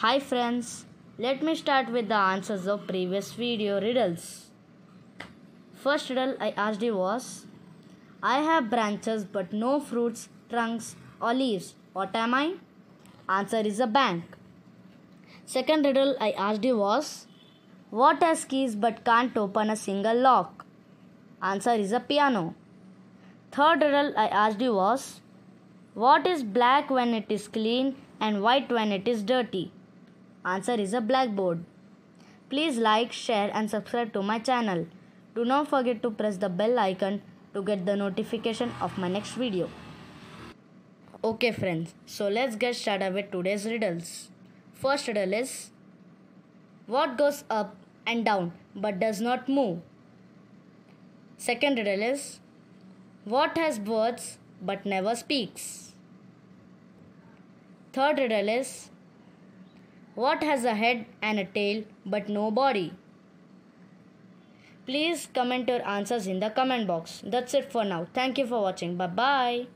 Hi friends, let me start with the answers of previous video riddles. First riddle I asked you was, I have branches but no fruits, trunks or leaves. What am I? Answer is a bank. Second riddle I asked you was, What has keys but can't open a single lock? Answer is a piano. Third riddle I asked you was, What is black when it is clean and white when it is dirty? Answer is a blackboard. Please like, share and subscribe to my channel. Do not forget to press the bell icon to get the notification of my next video. Okay friends, so let's get started with today's riddles. First riddle is What goes up and down but does not move? Second riddle is What has words but never speaks? Third riddle is what has a head and a tail but no body? Please comment your answers in the comment box. That's it for now. Thank you for watching. Bye bye.